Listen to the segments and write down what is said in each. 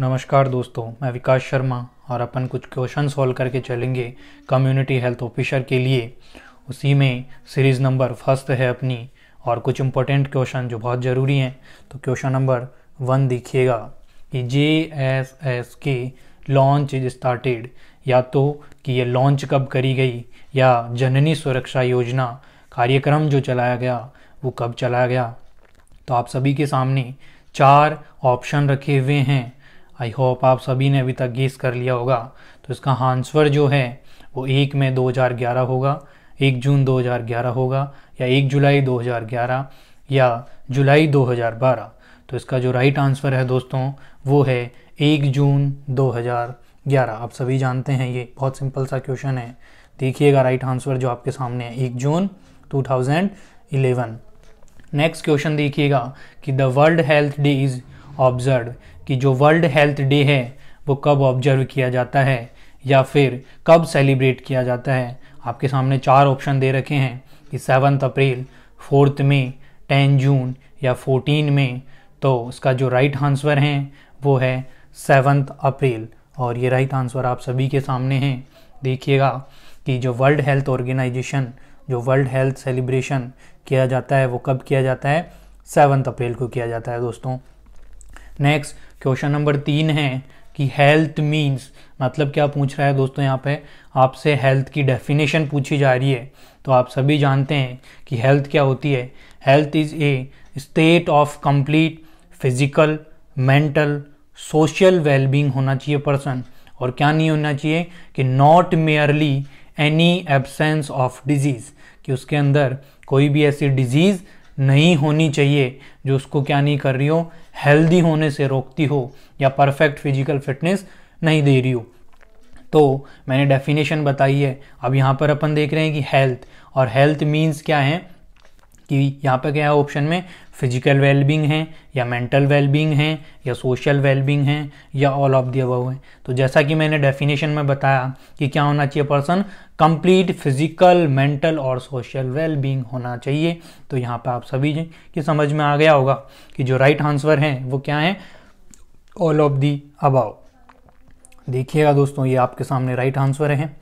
नमस्कार दोस्तों मैं विकास शर्मा और अपन कुछ क्वेश्चन सॉल्व करके चलेंगे कम्युनिटी हेल्थ ऑफिसर के लिए उसी में सीरीज़ नंबर फर्स्ट है अपनी और कुछ इम्पोर्टेंट क्वेश्चन जो बहुत ज़रूरी हैं तो क्वेश्चन नंबर वन देखिएगा कि जे एस एस के लॉन्च इज स्टार्टेड या तो कि ये लॉन्च कब करी गई या जननी सुरक्षा योजना कार्यक्रम जो चलाया गया वो कब चलाया गया तो आप सभी के सामने चार ऑप्शन रखे हुए हैं आई होप आप सभी ने अभी तक गेस कर लिया होगा तो इसका आंसर जो है वो एक मई दो होगा एक जून 2011 होगा या एक जुलाई 2011 या जुलाई 2012 तो इसका जो राइट आंसर है दोस्तों वो है एक जून 2011 आप सभी जानते हैं ये बहुत सिंपल सा क्वेश्चन है देखिएगा राइट आंसर जो आपके सामने है एक जून 2011 नेक्स्ट क्वेश्चन देखिएगा कि the World Health Day is observe कि जो वर्ल्ड हेल्थ डे है वो कब ऑब्जर्व किया जाता है या फिर कब सेलिब्रेट किया जाता है आपके सामने चार ऑप्शन दे रखे हैं कि सेवन्थ अप्रैल फोर्थ में टेन जून या फोर्टीन में तो उसका जो राइट आंसर है वो है सेवन्थ अप्रैल और ये राइट आंसर आप सभी के सामने हैं देखिएगा कि जो वर्ल्ड हेल्थ ऑर्गेनाइजेशन जो वर्ल्ड हेल्थ सेलिब्रेशन किया जाता है वो कब किया जाता है सेवन्थ अप्रैल को किया जाता है दोस्तों नेक्स्ट क्वेश्चन नंबर तीन है कि हेल्थ मीन्स मतलब क्या पूछ रहा है दोस्तों यहाँ पे आपसे हेल्थ की डेफिनेशन पूछी जा रही है तो आप सभी जानते हैं कि हेल्थ क्या होती है health is a state of complete physical mental social wellbeing होना चाहिए पर्सन और क्या नहीं होना चाहिए कि not merely any absence of disease कि उसके अंदर कोई भी ऐसी डिजीज़ नहीं होनी चाहिए जो उसको क्या नहीं कर रही हो हेल्दी होने से रोकती हो या परफेक्ट फिजिकल फिटनेस नहीं दे रही हो तो मैंने डेफिनेशन बताई है अब यहाँ पर अपन देख रहे हैं कि हेल्थ और हेल्थ मीन्स क्या है कि यहाँ पे क्या है ऑप्शन में फिजिकल वेलबींग है या मेंटल वेलबींग है या सोशल वेलबींग है या ऑल ऑफ दी अबव है तो जैसा कि मैंने डेफिनेशन में बताया कि क्या होना चाहिए पर्सन कंप्लीट फिजिकल मेंटल और सोशल वेलबींग होना चाहिए तो यहाँ पे आप सभी कि समझ में आ गया होगा कि जो राइट आंसर है वो क्या है ऑल ऑफ दी अबाव देखिएगा दोस्तों ये आपके सामने राइट आंसर है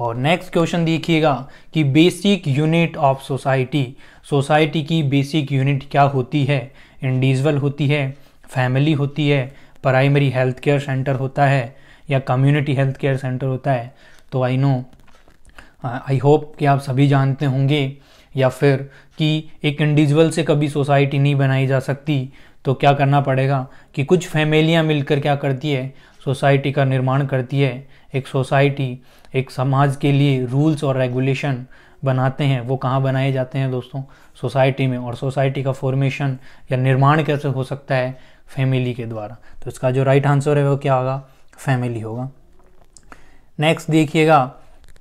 और नेक्स्ट क्वेश्चन देखिएगा कि basic unit of society society की बेसिक यूनिट क्या होती है इंडिविजुअल होती है फैमिली होती है प्राइमरी हेल्थ केयर सेंटर होता है या कम्युनिटी हेल्थ केयर सेंटर होता है तो आई नो आई होप कि आप सभी जानते होंगे या फिर कि एक इंडिविजुअल से कभी सोसाइटी नहीं बनाई जा सकती तो क्या करना पड़ेगा कि कुछ फैमिलियाँ मिलकर क्या करती है सोसाइटी का निर्माण करती है एक सोसाइटी एक समाज के लिए रूल्स और रेगुलेशन बनाते हैं वो कहाँ बनाए जाते हैं दोस्तों सोसाइटी में और सोसाइटी का फॉर्मेशन या निर्माण कैसे हो सकता है फैमिली के द्वारा तो इसका जो राइट आंसर है वो क्या होगा फैमिली होगा नेक्स्ट देखिएगा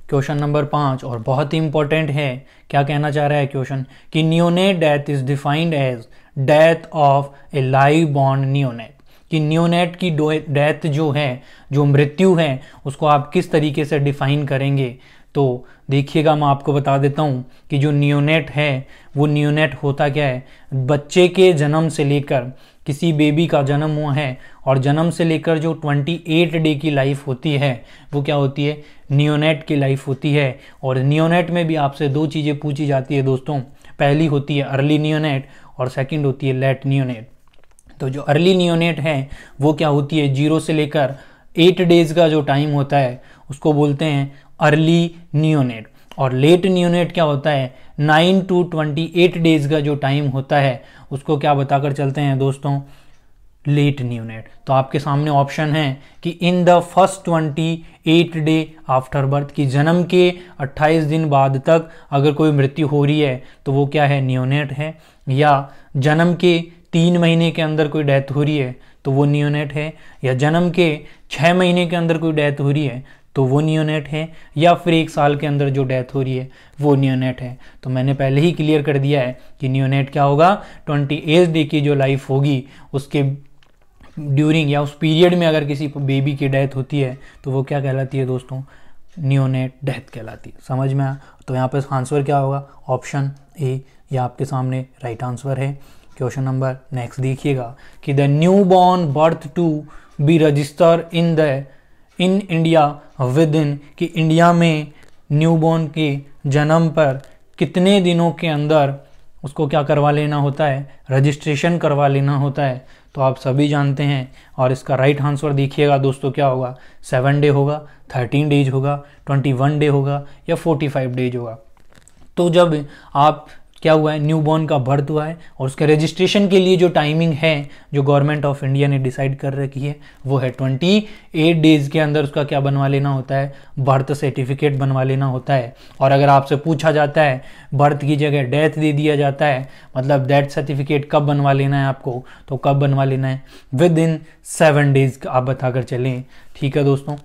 क्वेश्चन नंबर पाँच और बहुत ही इंपॉर्टेंट है क्या कहना चाह रहा है क्वेश्चन कि neonate death is defined as death of a live बॉन्ड न्योनेट कि न्यूनेट की डेथ जो है जो मृत्यु है उसको आप किस तरीके से डिफाइन करेंगे तो देखिएगा मैं आपको बता देता हूँ कि जो न्यूनेट है वो न्यूनेट होता क्या है बच्चे के जन्म से लेकर किसी बेबी का जन्म हुआ है और जन्म से लेकर जो 28 डे की लाइफ होती है वो क्या होती है न्योनेट की लाइफ होती है और न्योनेट में भी आपसे दो चीज़ें पूछी जाती है दोस्तों पहली होती है अर्ली न्योनेट और सेकंड होती है लेट न्योनेट तो जो अर्ली नियोनेट है वो क्या होती है जीरो से लेकर एट डेज का जो टाइम होता है उसको बोलते हैं अर्ली नियोनेट और लेट नियोनेट क्या होता है nine to twenty eight days का जो टाइम होता है उसको क्या बताकर चलते हैं दोस्तों लेट न्यूनेट तो आपके सामने ऑप्शन है कि in the first twenty eight day after birth की जन्म के अट्ठाईस दिन बाद तक अगर कोई मृत्यु हो रही है तो वो क्या है नियोनेट है या जन्म के तीन महीने के अंदर कोई डेथ हो रही है तो वो नियोनेट है या जन्म के छः महीने के अंदर कोई डेथ हो रही है तो वो नियोनेट है या फिर एक साल के अंदर जो डेथ हो रही है वो नियोनेट है तो मैंने पहले ही क्लियर कर दिया है कि नियोनेट क्या होगा ट्वेंटी एज डे की जो लाइफ होगी उसके ड्यूरिंग या उस पीरियड में अगर किसी बेबी की डेथ होती है तो वो क्या कहलाती है दोस्तों न्योनेट डेथ कहलाती है समझ में आया तो यहाँ पर आंसर क्या होगा ऑप्शन ए यह आपके सामने राइट आंसर है क्वेश्चन नंबर नेक्स्ट देखिएगा कि the new born birth to be register in the in India with in कि इंडिया में न्यू बॉर्न के जन्म पर कितने दिनों के अंदर उसको क्या करवा लेना होता है रजिस्ट्रेशन करवा लेना होता है तो आप सभी जानते हैं और इसका राइट आंसर देखिएगा दोस्तों क्या होगा सेवन डे होगा थर्टीन डेज होगा ट्वेंटी वन डे होगा या फोर्टी फाइव डेज होगा तो जब आप क्या हुआ है न्यूबॉर्न का बर्थ हुआ है और उसके रजिस्ट्रेशन के लिए जो टाइमिंग है जो गवर्नमेंट ऑफ इंडिया ने डिसाइड कर रखी है वो है ट्वेंटी एट डेज के अंदर उसका क्या बनवा लेना होता है बर्थ सर्टिफिकेट बनवा लेना होता है और अगर आपसे पूछा जाता है बर्थ की जगह डेथ दे दिया जाता है मतलब डेथ सर्टिफिकेट कब बनवा लेना है आपको तो कब बनवा लेना है विद इन सेवन डेज आप बताकर चलें ठीक है दोस्तों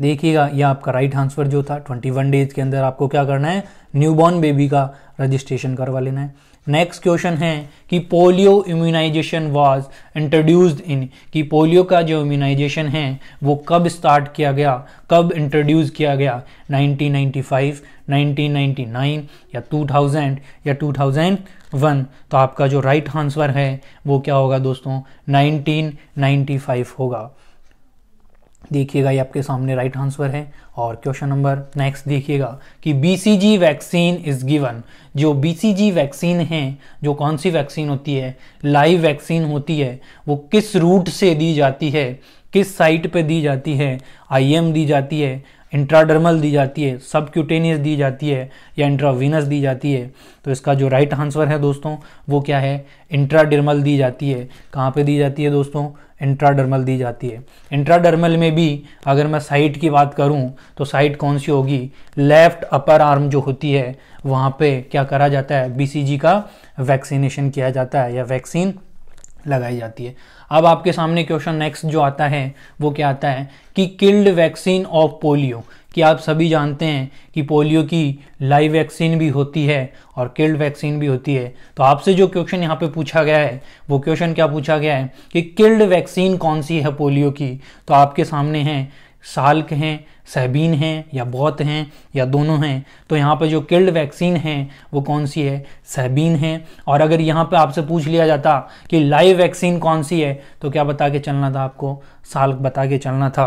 देखिएगा यह आपका राइट आंसर जो था वन डेज के अंदर आपको क्या करना है न्यूबॉर्न बेबी का रजिस्ट्रेशन करवा लेना है नेक्स्ट क्वेश्चन है कि polio immunisation was introduced in कि पोलियो का जो इम्यूनाइजेशन है वो कब स्टार्ट किया गया कब इंट्रोड्यूस किया गया 1995, 1999 या 2000 या 2001 तो आपका जो राइट right आंसर है वो क्या होगा दोस्तों 1995 होगा देखिएगा ये आपके सामने राइट आंसर है और क्वेश्चन नंबर नेक्स्ट देखिएगा कि बीसीजी वैक्सीन इज गिवन जो बीसीजी वैक्सीन है जो कौन सी वैक्सीन होती है लाइव वैक्सीन होती है वो किस रूट से दी जाती है किस साइट पे दी जाती है आईएम दी जाती है इंट्राडर्मल दी जाती है सबक्यूटेनियस दी जाती है या इंट्रावीनस दी जाती है तो इसका जो राइट आंसर है दोस्तों वो क्या है इंट्राडर्मल दी जाती है कहाँ पे दी जाती है दोस्तों इंट्राडर्मल दी जाती है इंट्राडर्मल में भी अगर मैं साइट की बात करूँ तो साइट कौन सी होगी लेफ्ट अपर आर्म जो होती है वहाँ पे क्या करा जाता है बीसीजी का वैक्सीनेशन किया जाता है या वैक्सीन लगाई जाती है अब आपके सामने क्वेश्चन नेक्स्ट जो आता है वो क्या आता है कि किल्ड वैक्सीन ऑफ पोलियो कि आप सभी जानते हैं कि पोलियो की लाइव वैक्सीन भी होती है और किल्ड वैक्सीन भी होती है तो आपसे जो क्वेश्चन यहाँ पे पूछा गया है वो क्वेश्चन क्या पूछा गया है कि किल्ड वैक्सीन कौन सी है पोलियो की तो आपके सामने हैं साल्क हैं सहबीन हैं या बौत हैं या दोनों हैं तो यहाँ पर जो किल्ड वैक्सीन है वो कौन सी है सहबीन है और अगर यहाँ पर आपसे पूछ लिया जाता कि लाइव वैक्सीन कौन सी है तो क्या बता के चलना था आपको साल बता के चलना था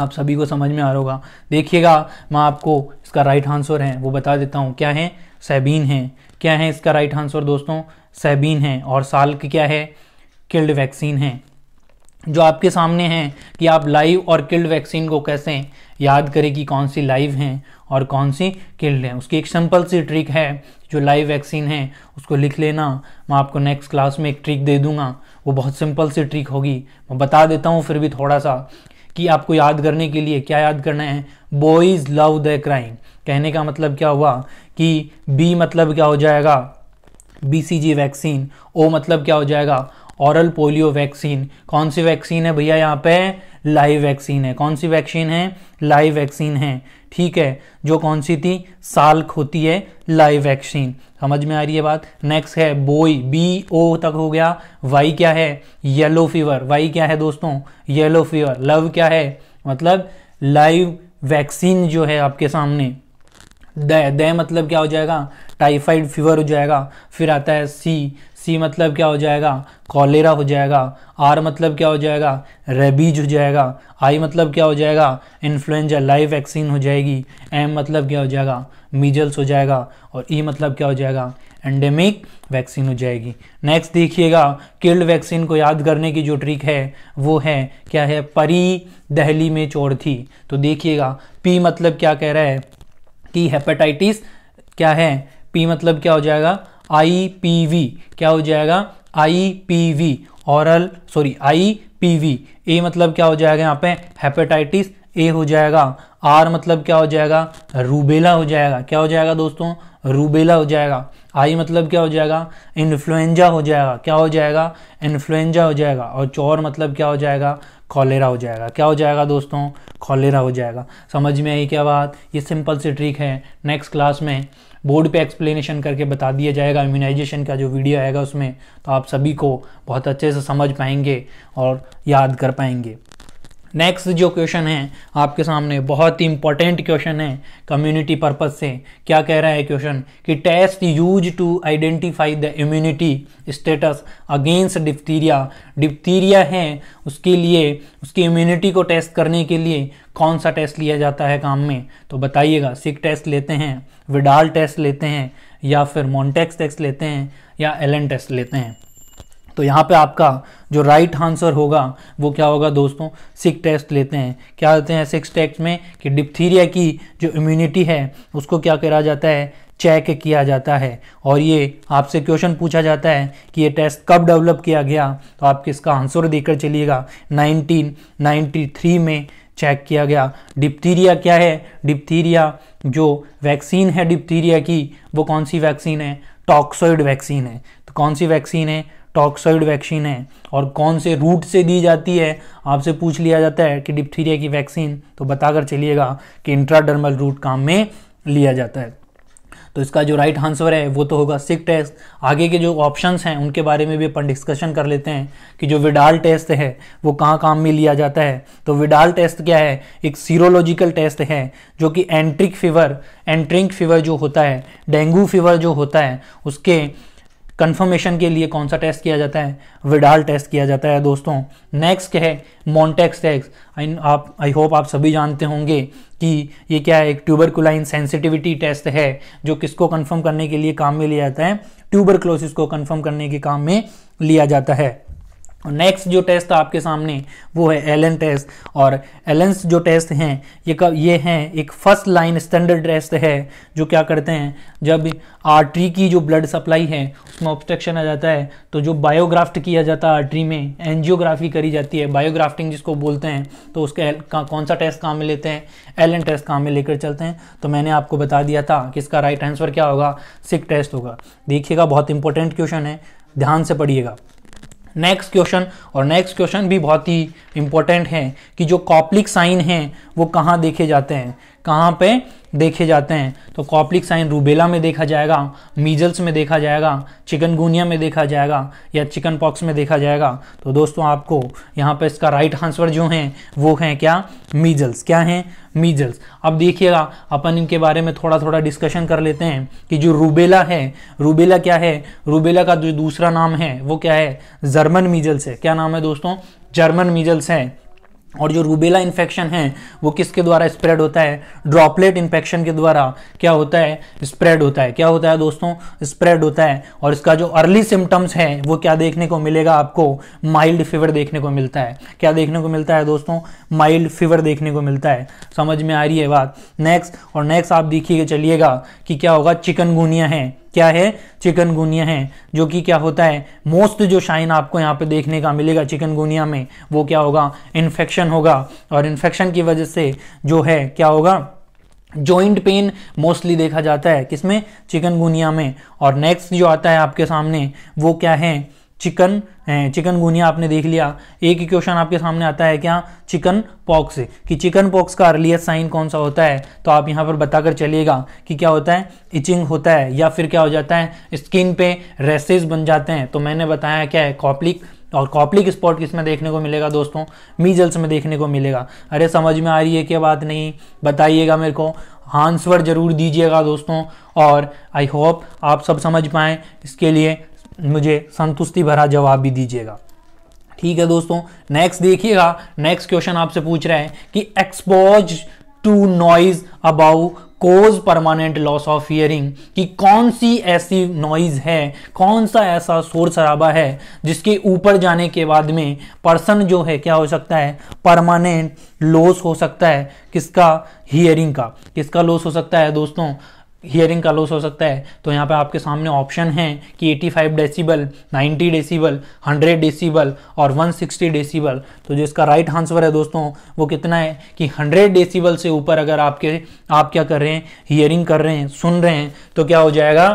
आप सभी को समझ में आ रहा होगा देखिएगा मैं आपको इसका राइट आंसर है वो बता देता हूँ क्या है सहबीन है क्या है इसका राइट आंसर दोस्तों सहबीन है और साल्क क्या है किल्ड वैक्सीन है जो आपके सामने हैं कि आप लाइव और किल्ड वैक्सीन को कैसे याद करें कि कौन सी लाइव हैं और कौन सी किल्ड हैं उसकी एक सिंपल सी ट्रिक है जो लाइव वैक्सीन है उसको लिख लेना मैं आपको नेक्स्ट क्लास में एक ट्रिक दे दूंगा वो बहुत सिंपल सी ट्रिक होगी मैं बता देता हूँ फिर भी थोड़ा सा कि आपको याद करने के लिए क्या याद करना है बॉयज़ लव द क्राइम कहने का मतलब क्या हुआ कि बी मतलब क्या हो जाएगा बी वैक्सीन ओ मतलब क्या हो जाएगा औरल पोलियो वैक्सीन कौन सी वैक्सीन है भैया यहाँ पे लाइव वैक्सीन है कौन सी वैक्सीन है लाइव वैक्सीन है ठीक है जो कौन सी थी साल होती है लाइव वैक्सीन समझ में आ रही है बात नेक्स्ट है बोई बी ओ तक हो गया वाई क्या है येलो फीवर वाई क्या है दोस्तों येलो फीवर लव क्या है मतलब लाइव वैक्सीन जो है आपके सामने दे दे मतलब क्या हो जाएगा टाइफाइड फीवर हो जाएगा फिर आता है सी सी मतलब क्या हो जाएगा कॉलेरा हो जाएगा आर मतलब क्या हो जाएगा रेबीज हो जाएगा आई मतलब क्या हो जाएगा इन्फ्लुएंजा लाइव वैक्सीन हो जाएगी एम मतलब क्या हो जाएगा मीजल्स हो जाएगा और ई e मतलब क्या हो जाएगा एंडेमिक वैक्सीन हो जाएगी नेक्स्ट देखिएगा किल्ड वैक्सीन को याद करने की जो ट्रिक है वो है क्या है परी दहली में चोर थी तो देखिएगा पी मतलब क्या कह रहा है कि हेपेटाइटिस क्या है पी मतलब क्या हो जाएगा आई क्या हो जाएगा I P V oral sorry I P V A मतलब क्या हो जाएगा यहाँ पे हेपेटाइटिस ए हो जाएगा आर मतलब क्या हो जाएगा रूबेला हो जाएगा क्या हो जाएगा दोस्तों रूबेला हो जाएगा आई मतलब क्या हो जाएगा इन्फ्लुएंजा हो जाएगा क्या हो जाएगा इन्फ्लुएंजा हो जाएगा और चोर मतलब क्या हो जाएगा कॉलेरा हो जाएगा क्या हो जाएगा दोस्तों कॉलेरा हो जाएगा समझ में आई क्या बात ये सिंपल सी ट्रिक है नेक्स्ट क्लास में बोर्ड पे एक्सप्लेनेशन करके बता दिया जाएगा इम्यूनाइजेशन का जो वीडियो आएगा उसमें तो आप सभी को बहुत अच्छे से समझ पाएंगे और याद कर पाएंगे नेक्स्ट जो क्वेश्चन है आपके सामने बहुत ही इंपॉर्टेंट क्वेश्चन है कम्युनिटी पर्पज से क्या कह रहा है क्वेश्चन कि test use to identify the immunity status against diphtheria diphtheria है उसके लिए उसकी इम्यूनिटी को टेस्ट करने के लिए कौन सा टेस्ट लिया जाता है काम में तो बताइएगा सिक टेस्ट लेते हैं विडाल टेस्ट लेते हैं या फिर मोन्टेक्स टेस्ट लेते हैं या एलन टेस्ट लेते हैं तो यहाँ पे आपका जो राइट आंसर होगा वो क्या होगा दोस्तों सिक टेस्ट लेते हैं क्या लेते हैं सिक्स टेस्ट में कि डिप्थीरिया की जो इम्यूनिटी है उसको क्या करा जाता है चेक किया जाता है और ये आपसे क्वेश्चन पूछा जाता है कि ये टेस्ट कब डेवलप किया गया तो आप किसका आंसर देकर चलिएगा 1993 में चेक किया गया डिप्थीरिया क्या है डिप्थीरिया जो वैक्सीन है डिप्थीरिया की वो कौन सी वैक्सीन है टॉक्सोइड वैक्सीन है तो कौन सी वैक्सीन है टॉक्साइड वैक्सीन है और कौन से रूट से दी जाती है आपसे पूछ लिया जाता है कि डिप्थीरिया की वैक्सीन तो बताकर चलिएगा कि इंट्राडर्मल रूट काम में लिया जाता है तो इसका जो राइट आंसर है वो तो होगा सिक टेस्ट आगे के जो ऑप्शंस हैं उनके बारे में भी अपन डिस्कशन कर लेते हैं कि जो विडाल टेस्ट है वो कहाँ काम में लिया जाता है तो विडाल टेस्ट क्या है एक सीरोलॉजिकल टेस्ट है जो कि एंट्रिक फीवर एंट्रिंक फीवर जो होता है डेंगू फीवर जो होता है उसके कन्फर्मेशन के लिए कौन सा टेस्ट किया जाता है विडाल टेस्ट किया जाता है दोस्तों नेक्स्ट है मॉन्टेक्स टैक्स आप आई होप आप सभी जानते होंगे कि ये क्या है एक ट्यूबरकुलाइन सेंसिटिविटी टेस्ट है जो किसको कंफर्म करने के लिए काम में लिया जाता है ट्यूबरक्लोसिस को कंफर्म करने के काम में लिया जाता है और नेक्स्ट जो टेस्ट आपके सामने वो है एलन टेस्ट और एलेंस जो टेस्ट हैं ये कब ये हैं एक फर्स्ट लाइन स्टैंडर्ड टेस्ट है जो क्या करते हैं जब आर्टरी की जो ब्लड सप्लाई है उसमें ऑब्स्ट्रक्शन आ जाता है तो जो बायोग्राफ्ट किया जाता है आर्टरी में एनजियोग्राफी करी जाती है बायोग्राफ्टिंग जिसको बोलते हैं तो उसके कौन सा टेस्ट काम में लेते हैं एलन टेस्ट काम में लेकर चलते हैं तो मैंने आपको बता दिया था कि इसका राइट आंसर क्या होगा सिक टेस्ट होगा देखिएगा बहुत इंपॉर्टेंट क्वेश्चन है ध्यान से पढ़िएगा नेक्स्ट क्वेश्चन और नेक्स्ट क्वेश्चन भी बहुत ही इंपॉर्टेंट है कि जो कॉप्लिक साइन हैं वो कहाँ देखे जाते हैं कहाँ पे देखे जाते हैं तो कॉपलिक साइन रूबेला में देखा जाएगा मीजल्स में देखा जाएगा चिकनगुनिया में देखा जाएगा या चिकन पॉक्स में देखा जाएगा तो दोस्तों आपको यहाँ पर इसका राइट आंसर जो हैं वो हैं क्या मीजल्स क्या हैं मीजल्स अब देखिएगा अपन इनके बारे में थोड़ा थोड़ा डिस्कशन कर लेते हैं कि जो रूबेला है रूबेला क्या है रूबेला का जो दूसरा नाम है वो क्या है जर्मन मीजल्स है क्या नाम है दोस्तों जर्मन मीजल्स है और जो रूबेला इन्फेक्शन है वो किसके द्वारा स्प्रेड होता है ड्रॉपलेट इन्फेक्शन के द्वारा क्या होता है स्प्रेड होता है क्या होता है दोस्तों स्प्रेड होता है और इसका जो अर्ली सिम्टम्स है वो क्या देखने को मिलेगा आपको माइल्ड फीवर देखने को मिलता है क्या देखने को मिलता है दोस्तों माइल्ड फीवर देखने को मिलता है समझ में आ रही है बात नेक्स्ट और नेक्स्ट आप देखिए चलिएगा कि क्या होगा चिकनगुनिया है क्या है चिकनगुनिया है जो कि क्या होता है मोस्ट जो शाइन आपको यहाँ पे देखने का मिलेगा चिकनगुनिया में वो क्या होगा इन्फेक्शन होगा और इन्फेक्शन की वजह से जो है क्या होगा जॉइंट पेन मोस्टली देखा जाता है किसमें चिकनगुनिया में और नेक्स्ट जो आता है आपके सामने वो क्या है चिकन चिकन गुनिया आपने देख लिया एक ही क्वेश्चन आपके सामने आता है क्या चिकन पॉक्स कि चिकन पॉक्स का अर्लीस्ट साइन कौन सा होता है तो आप यहाँ पर बताकर चलिएगा कि क्या होता है इचिंग होता है या फिर क्या हो जाता है स्किन पे रेसेस बन जाते हैं तो मैंने बताया क्या है कॉपलिक और कॉपलिक स्पॉट किस में देखने को मिलेगा दोस्तों मीजल्स में देखने को मिलेगा अरे समझ में आ रही है क्या बात नहीं बताइएगा मेरे को हांसवर ज़रूर दीजिएगा दोस्तों और आई होप आप सब समझ पाएँ इसके लिए मुझे संतुष्टि भरा जवाब भी दीजिएगा ठीक है दोस्तों नेक्स्ट देखिएगा नेक्स्ट क्वेश्चन आपसे पूछ रहे हैं कि expose to noise above cause permanent loss of hearing कि कौन सी ऐसी नॉइज है कौन सा ऐसा शोर शराबा है जिसके ऊपर जाने के बाद में पर्सन जो है क्या हो सकता है परमानेंट लॉस हो सकता है किसका हियरिंग का किसका लॉस हो सकता है दोस्तों हियरिंग का लॉस हो सकता है तो यहाँ पे आपके सामने ऑप्शन है कि 85 decibel ninety decibel hundred decibel और 160 डेसीबल तो जिसका राइट आंसर है दोस्तों वो कितना है कि 100 डेसीबल से ऊपर अगर आपके आप क्या कर रहे हैं हियरिंग कर रहे हैं सुन रहे हैं तो क्या हो जाएगा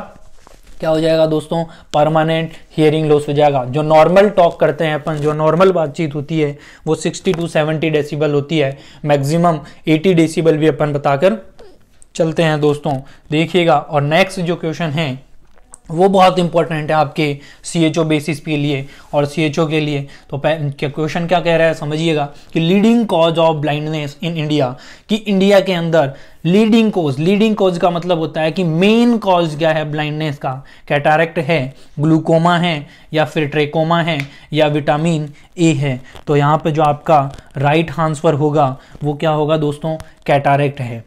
क्या हो जाएगा दोस्तों परमानेंट हियरिंग लॉस हो जाएगा जो नॉर्मल टॉक करते हैं अपन जो नॉर्मल बातचीत होती है वो 60 टू 70 डेसिबल होती है मैक्सिमम 80 डेसिबल भी अपन बताकर चलते हैं दोस्तों देखिएगा और नेक्स्ट जो क्वेश्चन है वो बहुत इंपॉर्टेंट है आपके सी एच ओ बेसिस के लिए और सी एच ओ के लिए तो क्या क्वेश्चन क्या कह रहा है समझिएगा कि leading cause of blindness in India कि इंडिया के अंदर लीडिंग कॉज लीडिंग कॉज का मतलब होता है कि मेन कॉज क्या है ब्लाइंडनेस का कैटारेक्ट है ग्लूकोमा है या फिर ट्रेकोमा है या विटामिन ए है तो यहाँ पे जो आपका राइट right आंसर होगा वो क्या होगा दोस्तों कैटारेक्ट है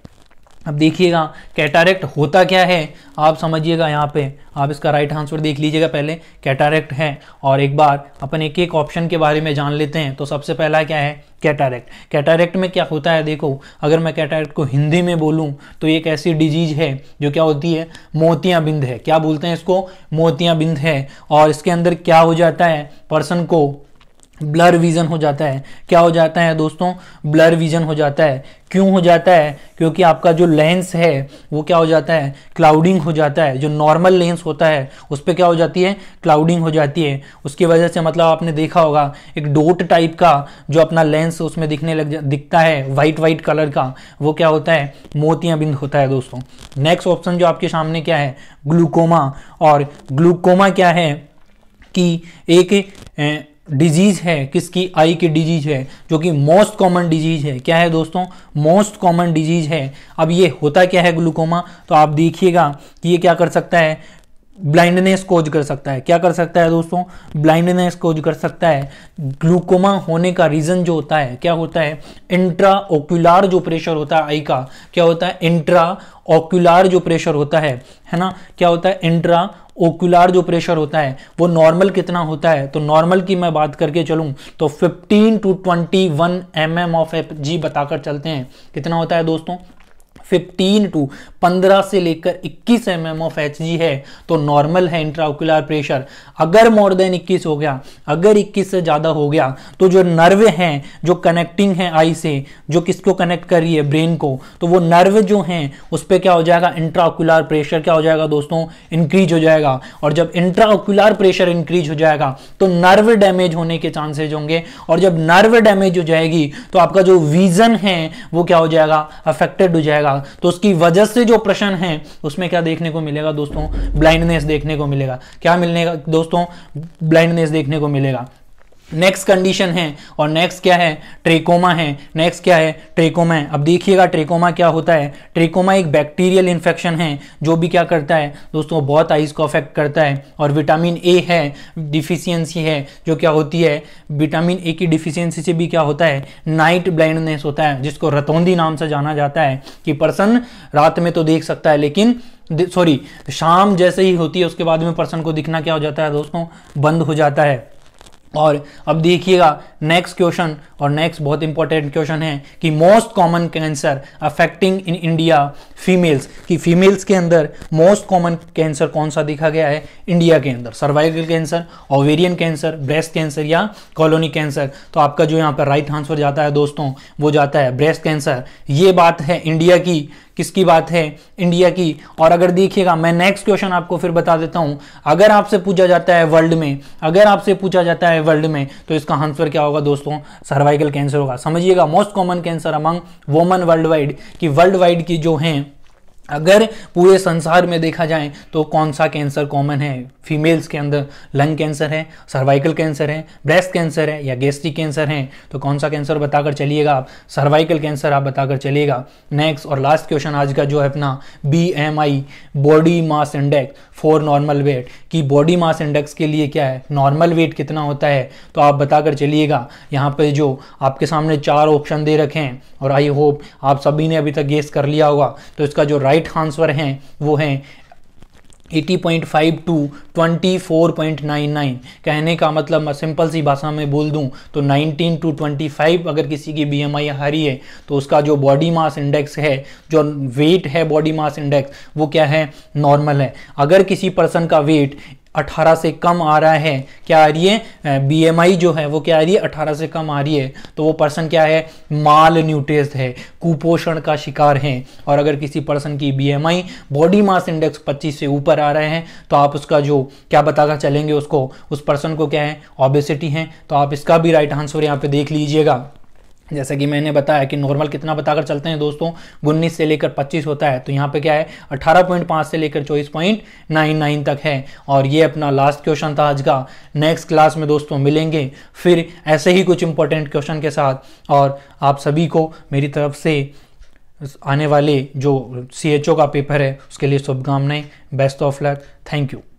अब देखिएगा कैटारेक्ट होता क्या है आप समझिएगा यहाँ पे आप इसका राइट आंसर देख लीजिएगा पहले कैटारेक्ट है और एक बार अपन एक एक ऑप्शन के बारे में जान लेते हैं तो सबसे पहला क्या है कैटारेक्ट कैटारेक्ट में क्या होता है देखो अगर मैं कैटारेक्ट को हिंदी में बोलूँ तो एक ऐसी डिजीज है जो क्या होती है बिंद है क्या बोलते हैं इसको बिंद है और इसके अंदर क्या हो जाता है पर्सन को ब्लर विज़न हो जाता है क्या हो जाता है दोस्तों ब्लर विज़न हो जाता है क्यों हो जाता है क्योंकि आपका जो लेंस है वो क्या हो जाता है क्लाउडिंग हो जाता है जो नॉर्मल लेंस होता है उस पर क्या हो जाती है क्लाउडिंग हो जाती है उसकी वजह से मतलब आपने देखा होगा एक डोट टाइप का जो अपना लेंस उसमें दिखने लग जा दिखता है वाइट वाइट कलर का वो क्या होता है बिंद होता है दोस्तों नेक्स्ट ऑप्शन जो आपके सामने क्या है ग्लूकोमा और ग्लूकोमा क्या है कि एक डिजीज़ है किसकी आई की डिजीज़ है जो कि मोस्ट कॉमन डिजीज़ है क्या है दोस्तों मोस्ट कॉमन डिजीज़ है अब ये होता क्या है ग्लूकोमा तो आप देखिएगा कि ये क्या कर सकता है ब्लाइंडनेस कोज कर सकता है क्या कर सकता है दोस्तों ब्लाइंडनेस कोज कर सकता है ग्लूकोमा होने का रीज़न जो होता है क्या होता है इंट्रा ओक्यूलार जो प्रेशर होता है आई का क्या होता है इंट्रा ऑक्यूलार जो प्रेशर होता है है ना क्या होता है इंट्रा ओक्यूलर जो प्रेशर होता है वो नॉर्मल कितना होता है तो नॉर्मल की मैं बात करके चलूँ तो 15 to 21 one M of F G बताकर चलते हैं कितना होता है दोस्तों 15 टू पंद्रह से लेकर इक्कीस M M of H G है तो नॉर्मल है इंट्राकुलर प्रेशर अगर मोर देन इक्कीस हो गया अगर इक्कीस से ज़्यादा हो गया तो जो नर्व है जो कनेक्टिंग है आई से जो किसको कनेक्ट कर रही है ब्रेन को तो वो नर्व जो है उस पर क्या हो जाएगा इंट्राकुलर प्रेशर क्या हो जाएगा दोस्तों इंक्रीज हो जाएगा और जब इंट्राकुलर प्रेशर इंक्रीज हो जाएगा तो नर्व डैमेज होने के चांसेज होंगे और जब नर्व डैमेज हो जाएगी तो आपका जो विजन है वो क्या हो जाएगा अफेक्टेड हो जाएगा तो उसकी वजह से जो प्रश्न हैं उसमें क्या देखने को मिलेगा दोस्तों ब्लाइंडनेस देखने को मिलेगा क्या मिलने दोस्तों ब्लाइंडनेस देखने को मिलेगा नेक्स्ट कंडीशन है और नेक्स्ट क्या है ट्रेकोमा है नेक्स्ट क्या है ट्रेकोमा है अब देखिएगा ट्रेकोमा क्या होता है ट्रेकोमा एक बैक्टीरियल इन्फेक्शन है जो भी क्या करता है दोस्तों बहुत आइज को अफेक्ट करता है और विटामिन ए है डिफिशियंसी है जो क्या होती है विटामिन ए की डिफिशियंसी से भी क्या होता है नाइट ब्लाइंडनेस होता है जिसको रतौंदी नाम से जाना जाता है कि पर्सन रात में तो देख सकता है लेकिन सॉरी शाम जैसे ही होती है उसके बाद में पर्सन को दिखना क्या हो जाता है दोस्तों बंद हो जाता है और अब देखिएगा नेक्स्ट क्वेश्चन और नेक्स्ट बहुत इंपॉर्टेंट क्वेश्चन है कि most common cancer affecting in India females कि फीमेल्स के अंदर मोस्ट कॉमन कैंसर कौन सा देखा गया है इंडिया के अंदर cervical cancer ovarian cancer breast cancer या कॉलोनी कैंसर तो आपका जो यहाँ पर राइट आंसर जाता है दोस्तों वो जाता है ब्रेस्ट कैंसर ये बात है इंडिया की किसकी बात है इंडिया की और अगर देखिएगा मैं नेक्स्ट क्वेश्चन आपको फिर बता देता हूं अगर आपसे पूछा जाता है वर्ल्ड में अगर आपसे पूछा जाता है वर्ल्ड में तो इसका आंसर क्या होगा दोस्तों सर्वाइकल सर्वाइकल कैंसर होगा समझिएगा most common cancer among women world wide कि वर्ल्ड वाइड की जो हैं अगर पूरे संसार में देखा जाए तो कौन सा कैंसर कॉमन है फीमेल्स के अंदर लंग कैंसर है सर्वाइकल कैंसर है ब्रेस्ट कैंसर है या गैस्ट्रिक कैंसर है तो कौन सा कैंसर बताकर चलिएगा आप सर्वाइकल कैंसर आप बताकर चलिएगा नेक्स्ट और लास्ट क्वेश्चन आज का जो है अपना B M I body mass index for normal weight कि बॉडी मास इंडेक्स के लिए क्या है नॉर्मल वेट कितना होता है तो आप बताकर चलिएगा यहाँ पर जो आपके सामने चार ऑप्शन दे रखे हैं और आई होप आप सभी ने अभी तक गेस कर लिया होगा तो इसका जो राइट राइट आंसर हैं वो हैं 80.5 टू 24.99 कहने का मतलब मैं सिंपल सी भाषा में बोल दूं तो 19 टू 25 अगर किसी की बीएमआई हारी है तो उसका जो बॉडी मास इंडेक्स है जो वेट है बॉडी मास इंडेक्स वो क्या है नॉर्मल है अगर किसी पर्सन का वेट 18 से कम आ रहा है क्या आ रही है बीएमआई जो है वो क्या आ रही है 18 से कम आ रही है तो वो पर्सन क्या है माल न्यूट्रेस है कुपोषण का शिकार है और अगर किसी पर्सन की बीएमआई बॉडी मास इंडेक्स 25 से ऊपर आ रहे हैं तो आप उसका जो क्या बताकर चलेंगे उसको उस पर्सन को क्या है ऑबेसिटी है तो आप इसका भी राइट आंसर यहाँ पे देख लीजिएगा जैसा कि मैंने बताया कि नॉर्मल कितना बताकर चलते हैं दोस्तों उन्नीस से लेकर 25 होता है तो यहाँ पे क्या है 18.5 से लेकर 24.99 तक है और ये अपना लास्ट क्वेश्चन था आज का नेक्स्ट क्लास में दोस्तों मिलेंगे फिर ऐसे ही कुछ इंपॉर्टेंट क्वेश्चन के साथ और आप सभी को मेरी तरफ से आने वाले जो सी का पेपर है उसके लिए शुभकामनाएं best of luck thank you